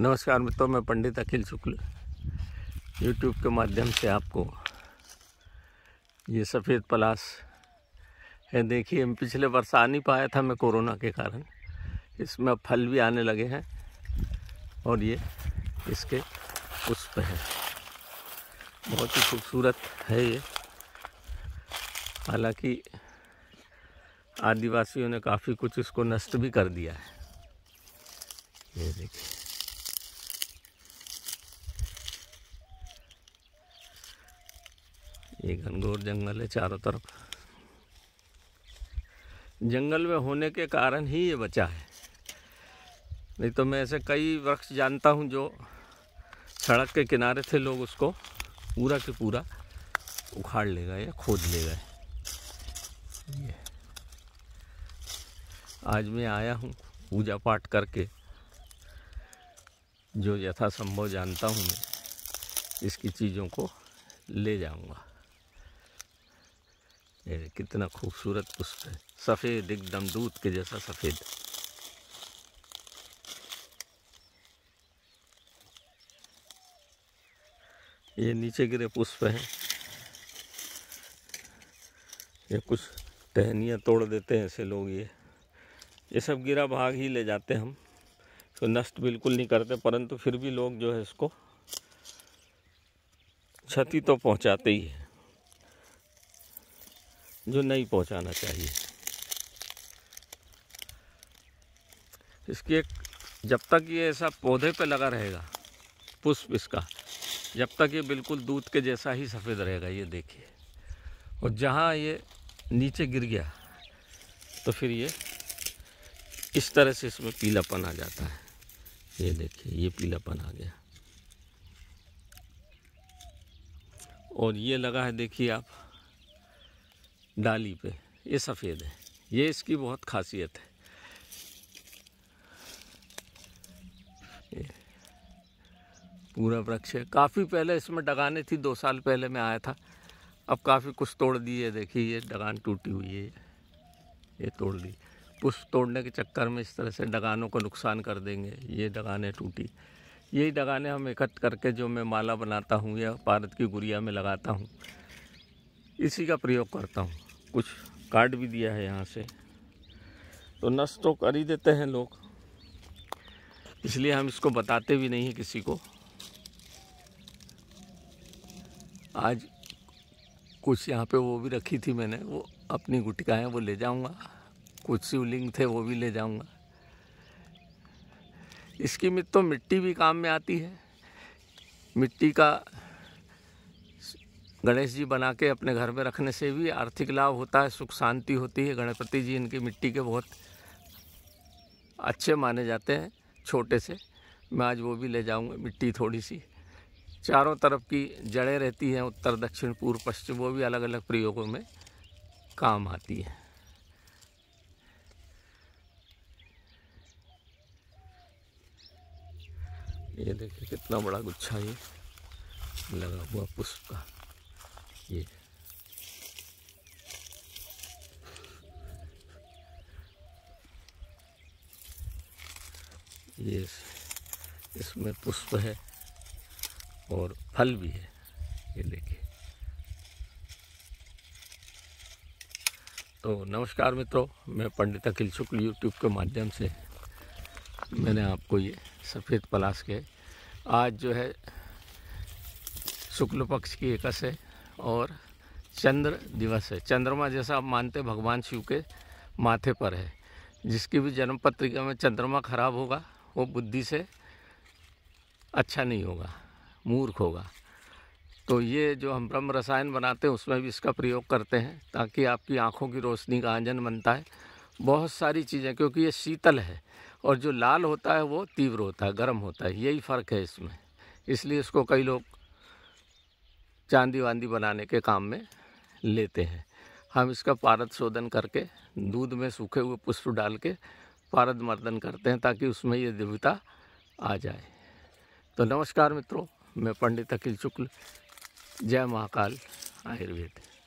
नमस्कार मित्रों मैं पंडित अखिल शुक्ल यूट्यूब के माध्यम से आपको ये सफ़ेद पलाश है देखिए पिछले वर्ष आ नहीं पाया था मैं कोरोना के कारण इसमें अब फल भी आने लगे हैं और ये इसके पुष्प है बहुत ही खूबसूरत है ये हालांकि आदिवासियों ने काफ़ी कुछ इसको नष्ट भी कर दिया है ये देखिए ये घनघोर जंगल है चारों तरफ जंगल में होने के कारण ही ये बचा है नहीं तो मैं ऐसे कई वृक्ष जानता हूँ जो सड़क के किनारे थे लोग उसको पूरा के पूरा उखाड़ ले गए या खोद ले गए आज मैं आया हूँ पूजा पाठ करके जो संभव जानता हूँ मैं इसकी चीज़ों को ले जाऊँगा ये कितना खूबसूरत पुष्प है सफ़ेद एकदम दूध के जैसा सफ़ेद ये नीचे गिरे पुष्प हैं ये कुछ टहनियाँ तोड़ देते हैं ऐसे लोग ये ये सब गिरा भाग ही ले जाते हम तो नष्ट बिल्कुल नहीं करते परंतु फिर भी लोग जो है इसको क्षति तो पहुंचाते ही है जो नहीं पहुंचाना चाहिए इसकी एक जब तक ये ऐसा पौधे पे लगा रहेगा पुष्प इसका जब तक ये बिल्कुल दूध के जैसा ही सफ़ेद रहेगा ये देखिए और जहाँ ये नीचे गिर गया तो फिर ये इस तरह से इसमें पीलापन आ जाता है ये देखिए ये पीलापन आ गया और ये लगा है देखिए आप डाली पे ये सफ़ेद है ये इसकी बहुत खासियत है पूरा वृक्ष है काफ़ी पहले इसमें डगाने थी दो साल पहले मैं आया था अब काफ़ी कुछ तोड़ दिए देखिए ये डगान टूटी हुई है ये तोड़ दी पुष्प तोड़ने के चक्कर में इस तरह से डगानों को नुकसान कर देंगे ये डगाने टूटी यही डगाने हम इकट्ठ करके जो मैं माला बनाता हूँ या भारत की गुड़िया में लगाता हूँ इसी का प्रयोग करता हूँ कुछ कार्ड भी दिया है यहाँ से तो नष्ट तो कर ही देते हैं लोग इसलिए हम इसको बताते भी नहीं हैं किसी को आज कुछ यहाँ पे वो भी रखी थी मैंने वो अपनी गुटकाएँ वो ले जाऊँगा कुछ शिवलिंग थे वो भी ले जाऊँगा इसकी मित तो मिट्टी भी काम में आती है मिट्टी का गणेश जी बना के अपने घर में रखने से भी आर्थिक लाभ होता है सुख शांति होती है गणपति जी इनकी मिट्टी के बहुत अच्छे माने जाते हैं छोटे से मैं आज वो भी ले जाऊँगा मिट्टी थोड़ी सी चारों तरफ की जड़ें रहती हैं उत्तर दक्षिण पूर्व पश्चिम वो भी अलग अलग प्रयोगों में काम आती हैं ये देखिए कितना बड़ा गुच्छा ये लगा हुआ पुष्प का ये ये इसमें पुष्प है और फल भी है ये देखिए तो नमस्कार मित्रों मैं पंडित अखिल शुक्ल यूट्यूब के माध्यम से मैंने आपको ये सफ़ेद पलाश के आज जो है शुक्ल पक्ष की एकस है और चंद्र दिवस है चंद्रमा जैसा आप मानते भगवान शिव के माथे पर है जिसकी भी जन्म पत्रिका में चंद्रमा खराब होगा वो बुद्धि से अच्छा नहीं होगा मूर्ख होगा तो ये जो हम ब्रह्म रसायन बनाते हैं उसमें भी इसका प्रयोग करते हैं ताकि आपकी आँखों की रोशनी का आंजन बनता है बहुत सारी चीज़ें क्योंकि ये शीतल है और जो लाल होता है वो तीव्र होता है गर्म होता है यही फ़र्क है इसमें इसलिए इसको कई लोग चांदी वांदी बनाने के काम में लेते हैं हम इसका पारद शोधन करके दूध में सूखे हुए पुष्प डाल के पारद मर्दन करते हैं ताकि उसमें ये दिव्यता आ जाए तो नमस्कार मित्रों मैं पंडित अखिल शुक्ल जय महाकाल आयुर्वेद